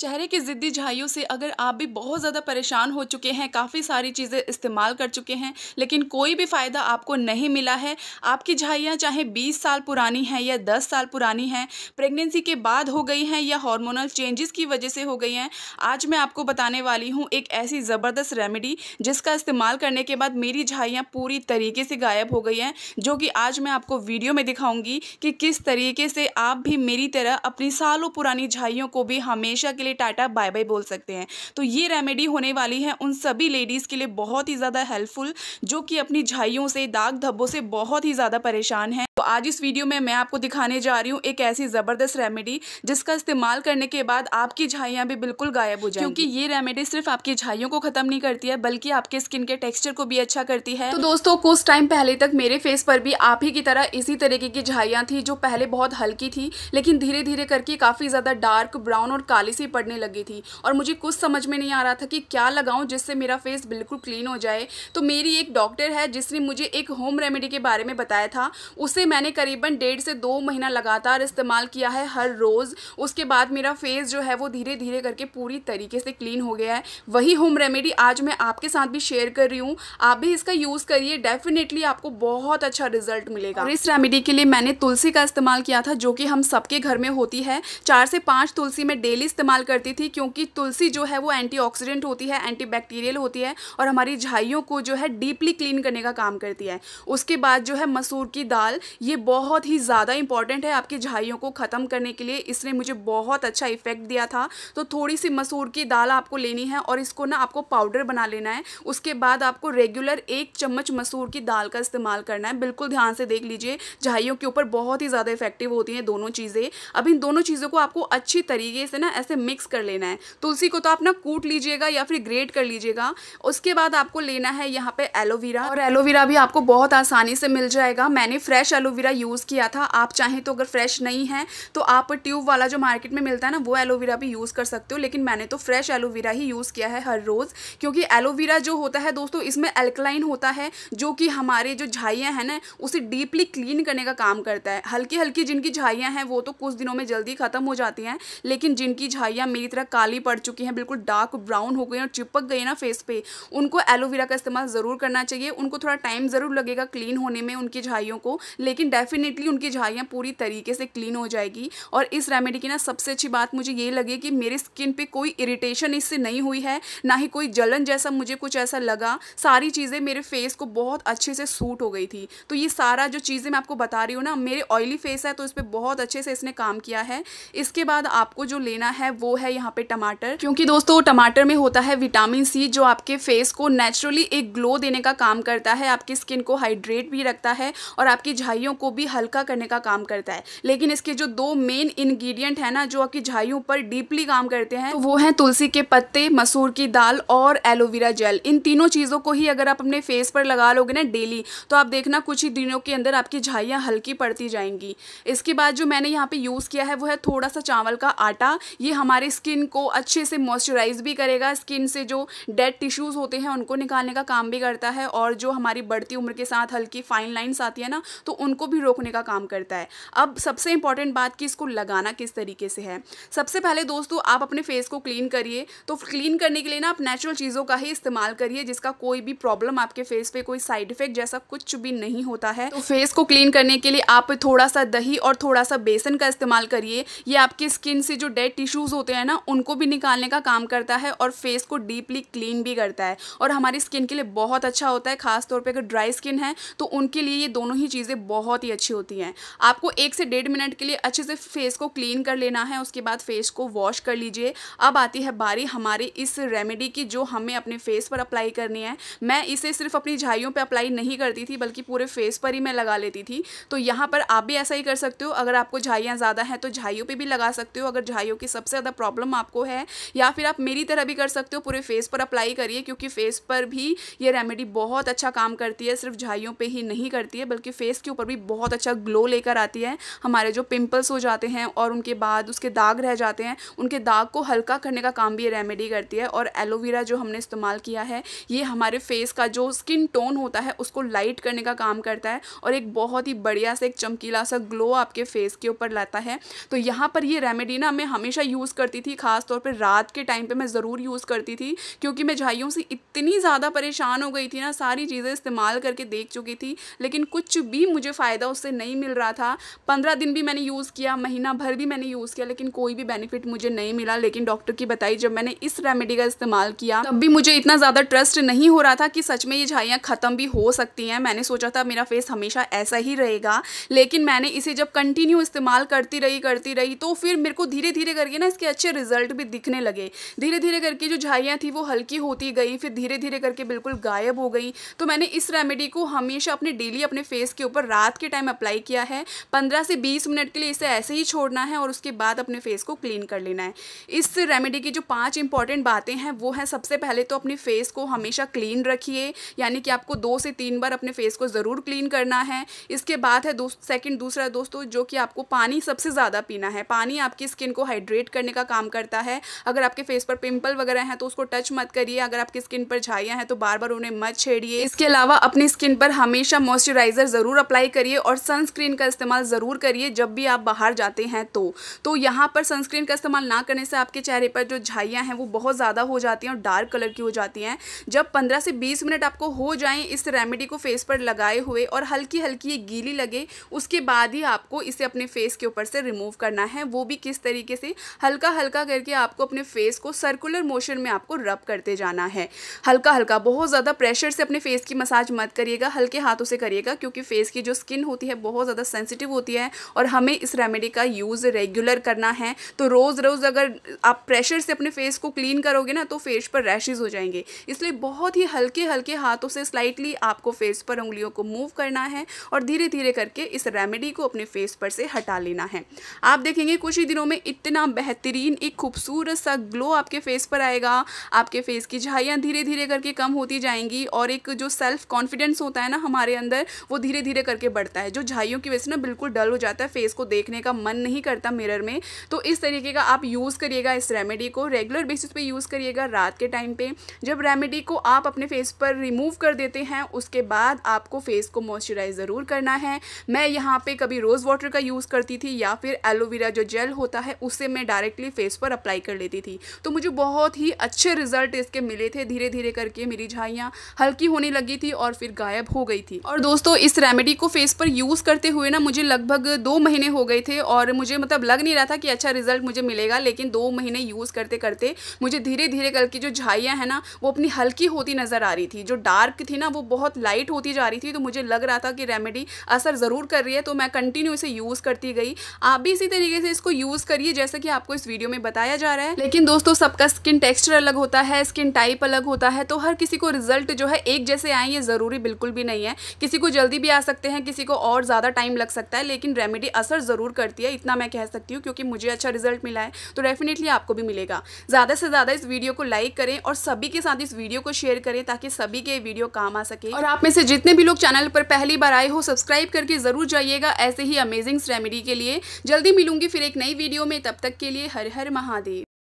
चेहरे की ज़िद्दी झाइयों से अगर आप भी बहुत ज़्यादा परेशान हो चुके हैं काफ़ी सारी चीज़ें इस्तेमाल कर चुके हैं लेकिन कोई भी फ़ायदा आपको नहीं मिला है आपकी झाइयाँ चाहे 20 साल पुरानी हैं या 10 साल पुरानी हैं प्रेगनेंसी के बाद हो गई हैं या हार्मोनल चेंजेस की वजह से हो गई हैं आज मैं आपको बताने वाली हूँ एक ऐसी ज़बरदस्त रेमेडी जिसका इस्तेमाल करने के बाद मेरी झाइयाँ पूरी तरीके से गायब हो गई हैं जो कि आज मैं आपको वीडियो में दिखाऊँगी कि किस तरीके से आप भी मेरी तरह अपनी सालों पुरानी झाइयों को भी हमेशा के लिए टाटा बाय बाय बोल सकते हैं तो ये रेमेडी होने वाली है उन सभी लेडीज़ के लिए बहुत ही ज़्यादा हेल्पफुल जो कि अपनी झाइयों से दाग धब्बों से बहुत ही ज़्यादा परेशान है आज इस वीडियो में मैं आपको दिखाने जा रही हूँ एक ऐसी ज़बरदस्त रेमेडी जिसका इस्तेमाल करने के बाद आपकी झाइयाँ भी बिल्कुल गायब हो जाए क्योंकि ये रेमेडी सिर्फ आपकी झाइयों को ख़त्म नहीं करती है बल्कि आपके स्किन के टेक्स्चर को भी अच्छा करती है तो दोस्तों कुछ टाइम पहले तक मेरे फेस पर भी आप ही की तरह इसी तरीके की झाइयाँ थी जो पहले बहुत हल्की थी लेकिन धीरे धीरे करके काफ़ी ज़्यादा डार्क ब्राउन और काली सी पड़ने लगी थी और मुझे कुछ समझ में नहीं आ रहा था कि क्या लगाऊं जिससे मेरा फेस बिल्कुल क्लीन हो जाए तो मेरी एक डॉक्टर है जिसने मुझे एक होम रेमेडी के बारे में बताया था उसे मैं मैंने करीबन डेढ़ से दो महीना लगातार इस्तेमाल किया है हर रोज़ उसके बाद मेरा फेस जो है वो धीरे धीरे करके पूरी तरीके से क्लीन हो गया है वही होम रेमेडी आज मैं आपके साथ भी शेयर कर रही हूँ आप भी इसका यूज़ करिए डेफिनेटली आपको बहुत अच्छा रिजल्ट मिलेगा और इस रेमेडी के लिए मैंने तुलसी का इस्तेमाल किया था जो कि हम सबके घर में होती है चार से पाँच तुलसी में डेली इस्तेमाल करती थी क्योंकि तुलसी जो है वो एंटी होती है एंटीबैक्टीरियल होती है और हमारी झाइयों को जो है डीपली क्लीन करने का काम करती है उसके बाद जो है मसूर की दाल ये बहुत ही ज़्यादा इंपॉर्टेंट है आपकी झाइयों को ख़त्म करने के लिए इसने मुझे बहुत अच्छा इफेक्ट दिया था तो थोड़ी सी मसूर की दाल आपको लेनी है और इसको ना आपको पाउडर बना लेना है उसके बाद आपको रेगुलर एक चम्मच मसूर की दाल का इस्तेमाल करना है बिल्कुल ध्यान से देख लीजिए झाइयों के ऊपर बहुत ही ज़्यादा इफेक्टिव होती हैं दोनों चीज़ें अब इन दोनों चीज़ों को आपको अच्छी तरीके से ना ऐसे मिक्स कर लेना है तुलसी को तो आप ना कूट लीजिएगा या फिर ग्रेट कर लीजिएगा उसके बाद आपको लेना है यहाँ पर एलोवेरा और एलोवेरा भी आपको बहुत आसानी से मिल जाएगा मैंने फ्रेश एलो एलोवेरा यूज़ किया था आप चाहें तो अगर फ्रेश नहीं है तो आप ट्यूब वाला जो मार्केट में मिलता है ना वो एलोवेरा भी यूज़ कर सकते हो लेकिन मैंने तो फ्रेश एलोवेरा ही यूज़ किया है हर रोज़ क्योंकि एलोवेरा जो होता है दोस्तों इसमें एल्कलाइन होता है जो कि हमारे जो झाइयाँ हैं ना उसे डीपली क्लीन करने का काम करता है हल्की हल्की जिनकी झाइयाँ हैं वो तो कुछ दिनों में जल्दी ख़त्म हो जाती हैं लेकिन जिनकी झाइयाँ मेरी तरह काली पड़ चुकी हैं बिल्कुल डार्क ब्राउन हो गई और चिपक गई ना फेस पे उनको एलोवेरा का इस्तेमाल ज़रूर करना चाहिए उनको थोड़ा टाइम ज़रूर लगेगा क्लीन होने में उनकी झाइयों को लेकिन लेकिन डेफिनेटली उनकी झाइयाँ पूरी तरीके से क्लीन हो जाएगी और इस रेमेडी की ना सबसे अच्छी बात मुझे ये लगी कि मेरे स्किन पे कोई इरिटेशन इससे नहीं हुई है ना ही कोई जलन जैसा मुझे कुछ ऐसा लगा सारी चीज़ें मेरे फेस को बहुत अच्छे से सूट हो गई थी तो ये सारा जो चीज़ें मैं आपको बता रही हूँ ना मेरे ऑयली फेस है तो इस पर बहुत अच्छे से इसने काम किया है इसके बाद आपको जो लेना है वो है यहाँ पे टमाटर क्योंकि दोस्तों टमाटर में होता है विटामिन सी जो आपके फेस को नेचुरली एक ग्लो देने का काम करता है आपकी स्किन को हाइड्रेट भी रखता है और आपकी झाइयों झाइयों को भी हल्का करने का काम करता है लेकिन इसके जो दो मेन इंग्रेडिएंट है ना जो आपकी झाइयों पर डीपली काम करते हैं तो वो हैं तुलसी के पत्ते मसूर की दाल और एलोवेरा जेल इन तीनों चीज़ों को ही अगर आप अपने फेस पर लगा लोगे ना डेली तो आप देखना कुछ ही दिनों के अंदर आपकी झाइयाँ हल्की पड़ती जाएंगी इसके बाद जो मैंने यहाँ पे यूज़ किया है वो है थोड़ा सा चावल का आटा ये हमारे स्किन को अच्छे से मॉइस्चराइज भी करेगा स्किन से जो डेड टिश्यूज़ होते हैं उनको निकालने का काम भी करता है और जो हमारी बढ़ती उम्र के साथ हल्की फाइन लाइन्स आती है ना तो उनको उनको भी रोकने का काम करता है अब सबसे इंपॉर्टेंट बात कि इसको लगाना किस तरीके से है सबसे पहले दोस्तों आप अपने फेस को क्लीन करिए तो क्लीन करने के लिए ना आप नेचुरल चीज़ों का ही इस्तेमाल करिए जिसका कोई भी प्रॉब्लम आपके फेस पे कोई साइड इफेक्ट जैसा कुछ भी नहीं होता है तो फेस को क्लीन करने के लिए आप थोड़ा सा दही और थोड़ा सा बेसन का इस्तेमाल करिए ये आपकी स्किन से जो डेड टिश्यूज़ होते हैं ना उनको भी निकालने का काम करता है और फेस को डीपली क्लीन भी करता है और हमारी स्किन के लिए बहुत अच्छा होता है खासतौर पर अगर ड्राई स्किन है तो उनके लिए ये दोनों ही चीज़ें बहुत बहुत ही अच्छी होती हैं आपको एक से डेढ़ मिनट के लिए अच्छे से फेस को क्लीन कर लेना है उसके बाद फेस को वॉश कर लीजिए अब आती है बारी हमारी इस रेमेडी की जो हमें अपने फेस पर अप्लाई करनी है मैं इसे सिर्फ अपनी झाइयों पर अप्लाई नहीं करती थी बल्कि पूरे फेस पर ही मैं लगा लेती थी तो यहाँ पर आप भी ऐसा ही कर सकते हो अगर आपको झाइयाँ ज़्यादा हैं तो झाइयों पर भी लगा सकते हो अगर झाइयों की सबसे ज़्यादा प्रॉब्लम आपको है या फिर आप मेरी तरह भी कर सकते हो पूरे फेस पर अप्लाई करिए क्योंकि फेस पर भी ये रेमेडी बहुत अच्छा काम करती है सिर्फ झाइयों पर ही नहीं करती है बल्कि फेस के ऊपर भी बहुत अच्छा ग्लो लेकर आती है हमारे जो पिम्पल्स हो जाते हैं और उनके बाद उसके दाग रह जाते हैं उनके दाग को हल्का करने का काम भी ये रेमेडी करती है और एलोवेरा जो हमने इस्तेमाल किया है ये हमारे फेस का जो स्किन टोन होता है उसको लाइट करने का काम करता है और एक बहुत ही बढ़िया से एक चमकीला सा ग्लो आपके फेस के ऊपर लाता है तो यहाँ पर ये रेमेडी ना मैं हमेशा यूज़ करती थी खास तौर पर रात के टाइम पर मैं ज़रूर यूज़ करती थी क्योंकि मैं झाइयों से इतनी ज़्यादा परेशान हो गई थी ना सारी चीज़ें इस्तेमाल करके देख चुकी थी लेकिन कुछ भी मुझे फ़ायदा फ़ायदा उससे नहीं मिल रहा था पंद्रह दिन भी मैंने यूज़ किया महीना भर भी मैंने यूज़ किया लेकिन कोई भी बेनिफिट मुझे नहीं मिला लेकिन डॉक्टर की बताई जब मैंने इस रेमेडी का इस्तेमाल किया तब भी मुझे इतना ज़्यादा ट्रस्ट नहीं हो रहा था कि सच में ये झाइयाँ ख़त्म भी हो सकती हैं मैंने सोचा था मेरा फेस हमेशा ऐसा ही रहेगा लेकिन मैंने इसे जब कंटिन्यू इस्तेमाल करती रही करती रही तो फिर मेरे को धीरे धीरे करके ना इसके अच्छे रिजल्ट भी दिखने लगे धीरे धीरे करके जो झाइयाँ थी वो हल्की होती गई फिर धीरे धीरे करके बिल्कुल गायब हो गई तो मैंने इस रेमेडी को हमेशा अपने डेली अपने फेस के ऊपर रात के टाइम अप्लाई किया है पंद्रह से बीस मिनट के लिए इसे ऐसे ही छोड़ना है और उसके बाद अपने फेस को क्लीन कर लेना है इस रेमेडी की जो पाँच इंपॉर्टेंट बातें हैं वो हैं सबसे पहले तो अपने फेस को हमेशा क्लीन रखिए यानी कि आपको दो से तीन बार अपने फेस को ज़रूर क्लीन करना है इसके बाद है दोस्त सेकेंड दूसरा दोस्तों तो जो कि आपको पानी सबसे ज़्यादा पीना है पानी आपकी स्किन को हाइड्रेट करने का काम करता है अगर आपके फेस पर पिंपल वगैरह हैं तो उसको टच मत करिए अगर आपकी स्किन पर झाइयाँ हैं तो बार बार उन्हें मत छेड़िए इसके अलावा अपनी स्किन पर हमेशा मॉइस्चराइज़र ज़रूर अप्लाई करिए और सनस्क्रीन का इस्तेमाल ज़रूर करिए जब भी आप बाहर जाते हैं तो तो यहाँ पर सनस्क्रीन का इस्तेमाल ना करने से आपके चेहरे पर जो झाइयाँ हैं वो बहुत ज़्यादा हो जाती हैं और डार्क कलर की हो जाती हैं जब पंद्रह से बीस मिनट आपको हो जाएँ इस रेमेडी को फेस पर लगाए हुए और हल्की हल्की गीली लगे उसके बाद ही आपको इसे अपने फेस के ऊपर से रिमूव करना है वो भी किस तरीके से हल्का हल्का करके आपको अपने फेस को सर्कुलर मोशन में आपको रब करते जाना है हल्का हल्का बहुत ज़्यादा प्रेशर से अपने फेस की मसाज मत करिएगा हल्के हाथों से करिएगा क्योंकि फेस की जो स्किन होती है बहुत ज़्यादा सेंसिटिव होती है और हमें इस रेमेडी का यूज़ रेगुलर करना है तो रोज़ रोज़ अगर आप प्रेशर से अपने फेस को क्लीन करोगे ना तो फेस पर रैशेज़ हो जाएंगे इसलिए बहुत ही हल्के हल्के हाथों से स्लाइटली आपको फेस पर उंगलियों को मूव करना है और धीरे धीरे करके इस रेमेडी को अपने फेस पर से हटा लेना है आप देखेंगे कुछ ही दिनों में इतना बेहतरीन एक खूबसूरत सा ग्लो आपके फेस पर आएगा आपके फेस की झाइयाँ धीरे धीरे करके कम होती जाएंगी और एक जो सेल्फ कॉन्फिडेंस होता है ना हमारे अंदर वो धीरे धीरे करके बढ़ता है जो झाइयों की वजह से ना बिल्कुल डल हो जाता है फेस को देखने का मन नहीं करता मिरर में तो इस तरीके का आप यूज़ करिएगा इस रेमेडी को रेगुलर बेसिस पे यूज़ करिएगा रात के टाइम पे जब रेमेडी को आप अपने फेस पर रिमूव कर देते हैं उसके बाद आपको फेस को मॉइस्चराइज ज़रूर करना है मैं यहाँ पर कभी रोज़ वाटर का यूज़ करती थी या फिर एलोवेरा जो जेल होता है उससे मैं डायरेक्टली फेस पर अप्लाई कर लेती थी तो मुझे बहुत ही अच्छे रिजल्ट इसके मिले थे धीरे धीरे करके मेरी झाइयाँ हल्की होने लगी थी और फिर गायब हो गई थी और दोस्तों इस रेमेडी को फेस फेस पर यूज़ करते हुए ना मुझे लगभग दो महीने हो गए थे और मुझे मतलब लग नहीं रहा था कि अच्छा रिजल्ट मुझे मिलेगा लेकिन दो महीने यूज़ करते करते मुझे धीरे धीरे कल की जो झाइयाँ हैं ना वो अपनी हल्की होती नज़र आ रही थी जो डार्क थी ना वो बहुत लाइट होती जा रही थी तो मुझे लग रहा था कि रेमेडी असर ज़रूर कर रही है तो मैं कंटिन्यू इसे यूज़ करती गई आप भी इसी तरीके से इसको यूज़ करिए जैसा कि आपको इस वीडियो में बताया जा रहा है लेकिन दोस्तों सबका स्किन टेक्स्चर अलग होता है स्किन टाइप अलग होता है तो हर किसी को रिजल्ट जो है एक जैसे आए ये ज़रूरी बिल्कुल भी नहीं है किसी को जल्दी भी आ सकते हैं किसी किसी को और ज़्यादा टाइम लग सकता है लेकिन रेमेडी असर ज़रूर करती है इतना मैं कह सकती हूँ क्योंकि मुझे अच्छा रिजल्ट मिला है तो डेफिनेटली आपको भी मिलेगा ज़्यादा से ज़्यादा इस वीडियो को लाइक करें और सभी के साथ इस वीडियो को शेयर करें ताकि सभी के वीडियो काम आ सके और आप में से जितने भी लोग चैनल पर पहली बार आए हो सब्सक्राइब करके ज़रूर जाइएगा ऐसे ही अमेजिंग रेमेडी के लिए जल्दी मिलूंगी फिर एक नई वीडियो में तब तक के लिए हर हर महादेव